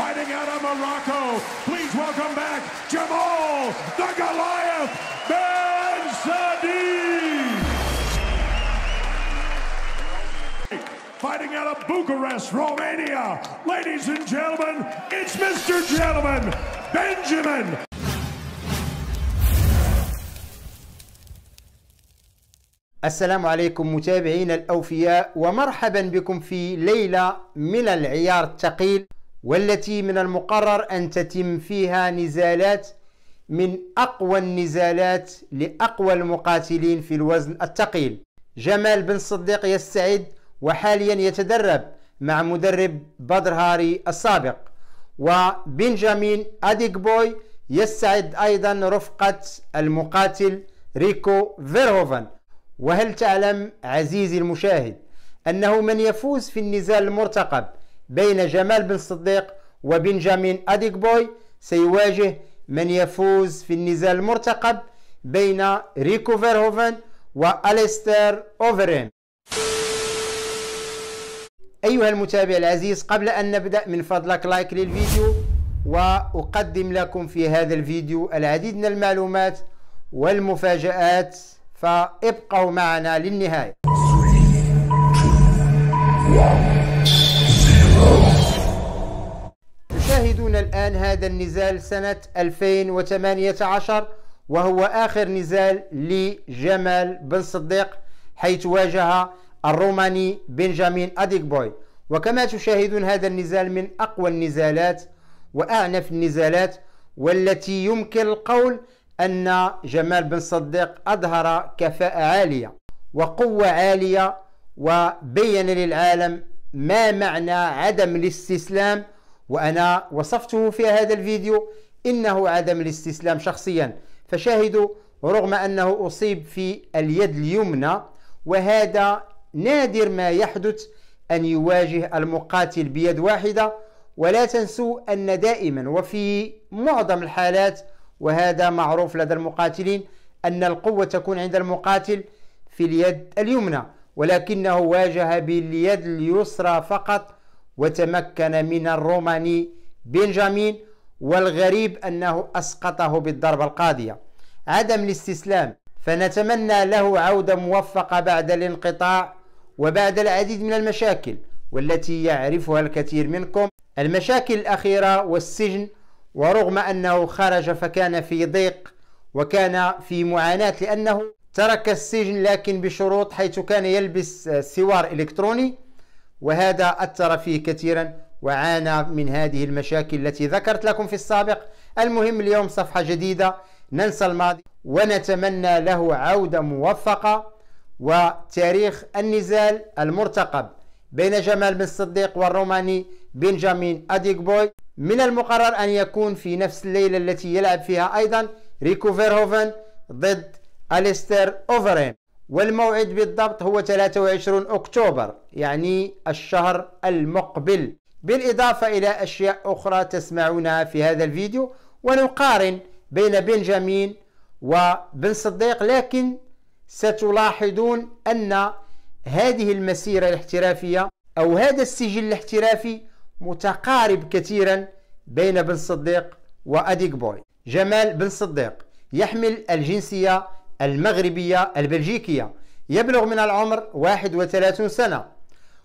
fighting out of Morocco. Please welcome back Jamal the Goliath Ben Sadi. Fighting out of Bucharest, Romania. Ladies and gentlemen, it's Mr. Gentleman, Benjamin. السلام عليكم متابعينا الأوفياء ومرحبا بكم في ليلة من العيار الثقيل والتي من المقرر أن تتم فيها نزالات من أقوى النزالات لأقوى المقاتلين في الوزن الثقيل جمال بن صديق يستعد وحاليا يتدرب مع مدرب بدر هاري السابق وبنجامين أديكبوي يستعد أيضا رفقة المقاتل ريكو فيرهوفن وهل تعلم عزيزي المشاهد أنه من يفوز في النزال المرتقب بين جمال بن صديق وبنجامين أديكبوي سيواجه من يفوز في النزال المرتقب بين ريكو فيرهوفن وأليستر أوفرين أيها المتابع العزيز قبل أن نبدأ من فضلك لايك للفيديو وأقدم لكم في هذا الفيديو العديد من المعلومات والمفاجآت فابقوا معنا للنهاية تشاهدون الآن هذا النزال سنة 2018 وهو آخر نزال لجمال بن صديق حيث واجه الروماني بنجامين أديكبوي وكما تشاهدون هذا النزال من أقوى النزالات وأعنف النزالات والتي يمكن القول أن جمال بن صديق أظهر كفاءة عالية وقوة عالية وبين للعالم ما معنى عدم الاستسلام وأنا وصفته في هذا الفيديو إنه عدم الاستسلام شخصيا فشاهدوا رغم أنه أصيب في اليد اليمنى وهذا نادر ما يحدث أن يواجه المقاتل بيد واحدة ولا تنسوا أن دائما وفي معظم الحالات وهذا معروف لدى المقاتلين أن القوة تكون عند المقاتل في اليد اليمنى ولكنه واجه باليد اليسرى فقط وتمكن من الروماني بنجامين والغريب أنه أسقطه بالضربة القاضية عدم الاستسلام فنتمنى له عودة موفقة بعد الانقطاع وبعد العديد من المشاكل والتي يعرفها الكثير منكم المشاكل الأخيرة والسجن ورغم أنه خرج فكان في ضيق وكان في معاناة لأنه ترك السجن لكن بشروط حيث كان يلبس سوار إلكتروني وهذا أثر فيه كثيرا وعانى من هذه المشاكل التي ذكرت لكم في السابق المهم اليوم صفحة جديدة ننسى الماضي ونتمنى له عودة موفقة وتاريخ النزال المرتقب بين جمال بن صديق والروماني بنجامين أديكبوي من المقرر أن يكون في نفس الليلة التي يلعب فيها أيضا ريكو فيرهوفن ضد أليستر أوفرين والموعد بالضبط هو 23 أكتوبر يعني الشهر المقبل بالإضافة إلى أشياء أخرى تسمعونها في هذا الفيديو ونقارن بين بنجامين وبن صديق لكن ستلاحظون أن هذه المسيرة الاحترافية أو هذا السجل الاحترافي متقارب كثيرا بين بن صديق وأديك بوي جمال بن صديق يحمل الجنسية المغربية البلجيكية يبلغ من العمر 31 سنة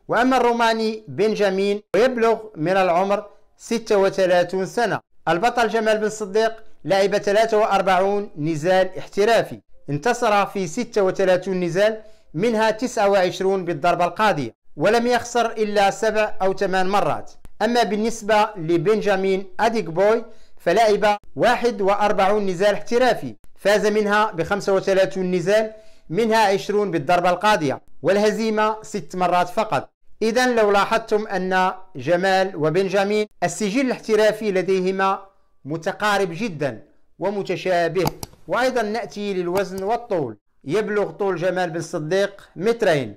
وأما الروماني بنجامين ويبلغ من العمر 36 سنة البطل جمال بن صديق لعب 43 نزال احترافي انتصر في 36 نزال منها 29 بالضربة القاضية ولم يخسر إلا سبع أو ثمان مرات أما بالنسبة لبنجامين بوي فلعب 41 نزال احترافي فاز منها ب 35 نزال منها 20 بالضربة القاضية والهزيمة 6 مرات فقط إذا لو لاحظتم أن جمال وبنجامين السجل الاحترافي لديهما متقارب جدا ومتشابه وأيضا نأتي للوزن والطول يبلغ طول جمال بن صديق مترين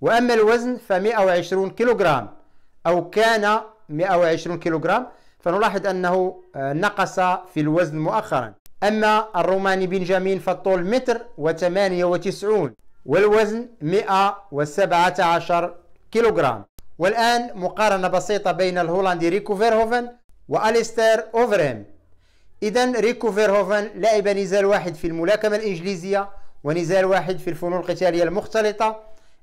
وأما الوزن ف 120 كيلوغرام أو كان 120 كيلوغرام فنلاحظ أنه آه، نقص في الوزن مؤخرا أما الروماني بنجامين فالطول متر وثمانية وتسعون والوزن 117 كيلوغرام والآن مقارنة بسيطة بين الهولندي ريكو فيرهوفن وأليستير أوفرهم إذا ريكو فيرهوفن لعب نزال واحد في الملاكمة الإنجليزية ونزال واحد في الفنون القتالية المختلطة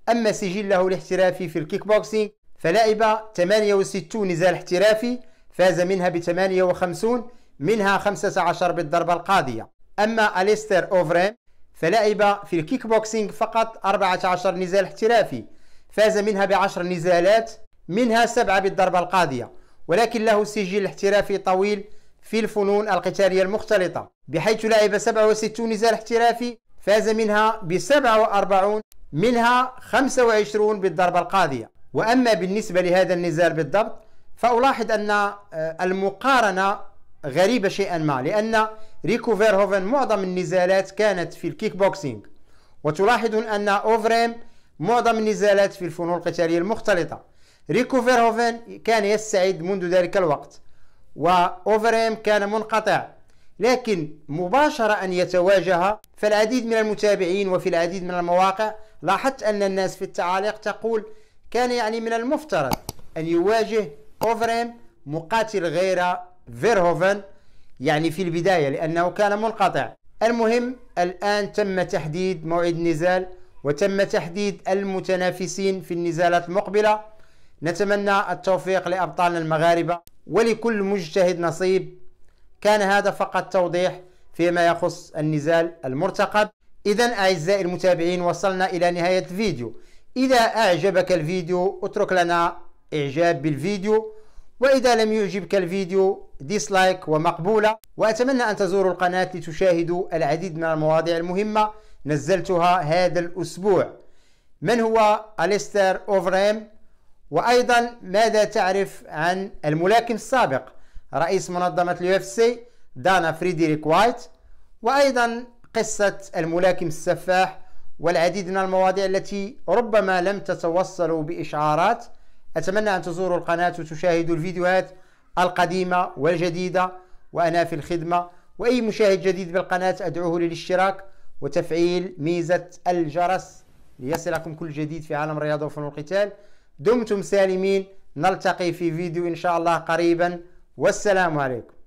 أما سجله الاحترافي في الكيك بوكسينج فلعب 68 نزال احترافي فاز منها ب 58 منها 15 بالضربة القاضية أما أليستر أوفريم فلعب في الكيك بوكسينج فقط 14 نزال احترافي فاز منها بعشر نزالات منها سبعة بالضربة القاضية ولكن له سجل احترافي طويل في الفنون القتالية المختلطة بحيث لعب 67 نزال احترافي فاز منها ب 47 منها 25 بالضربة القاضية وأما بالنسبة لهذا النزال بالضبط فألاحظ أن آه، المقارنة غريبة شيئا ما لأن ريكو فيرهوفن معظم النزالات كانت في الكيك بوكسينج وتلاحظ أن أوفريم معظم النزالات في الفنون القتالية المختلطة ريكو فيرهوفن كان يستعد منذ ذلك الوقت وأوفريم كان منقطع لكن مباشرة أن يتواجه فالعديد من المتابعين وفي العديد من المواقع لاحظت أن الناس في التعاليق تقول كان يعني من المفترض أن يواجه أوفريم مقاتل غير فيرهوفن يعني في البداية لأنه كان منقطع المهم الآن تم تحديد موعد النزال وتم تحديد المتنافسين في النزالات المقبلة نتمنى التوفيق لأبطالنا المغاربة ولكل مجتهد نصيب كان هذا فقط توضيح فيما يخص النزال المرتقب إذا أعزائي المتابعين وصلنا إلى نهاية الفيديو إذا أعجبك الفيديو اترك لنا إعجاب بالفيديو وإذا لم يعجبك الفيديو ديسلايك ومقبولة وأتمنى أن تزوروا القناة لتشاهدوا العديد من المواضيع المهمة نزلتها هذا الأسبوع من هو أليستر أوفريم وأيضا ماذا تعرف عن الملاكم السابق رئيس منظمة اليو اف سي دانا فريدريك وايت وأيضا قصة الملاكم السفاح والعديد من المواضيع التي ربما لم تتوصلوا بإشعارات أتمنى أن تزوروا القناة وتشاهدوا الفيديوهات القديمة والجديدة وأنا في الخدمة وأي مشاهد جديد بالقناة أدعوه للاشتراك وتفعيل ميزة الجرس ليصلكم كل جديد في عالم الرياضة وفن القتال دمتم سالمين نلتقي في فيديو إن شاء الله قريبا والسلام عليكم